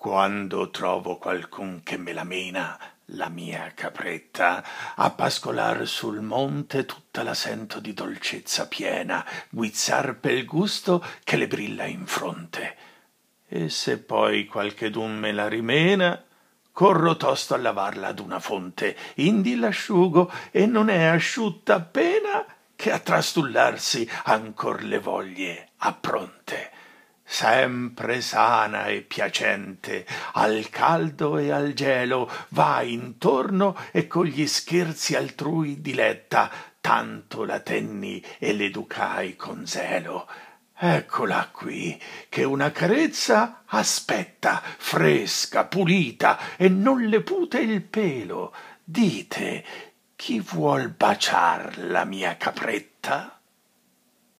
quando trovo qualcun che me la mena, la mia capretta, a pascolar sul monte tutta la sento di dolcezza piena, guizzar pel gusto che le brilla in fronte. E se poi qualchedun me la rimena, corro tosto a lavarla ad una fonte, indi l'asciugo e non è asciutta appena che a trastullarsi ancor le voglie appronte sempre sana e piacente, al caldo e al gelo va intorno e con gli scherzi altrui diletta, tanto la tenni e l'educai con zelo. Eccola qui, che una carezza aspetta, fresca, pulita, e non le pute il pelo. Dite, chi vuol baciar la mia capretta?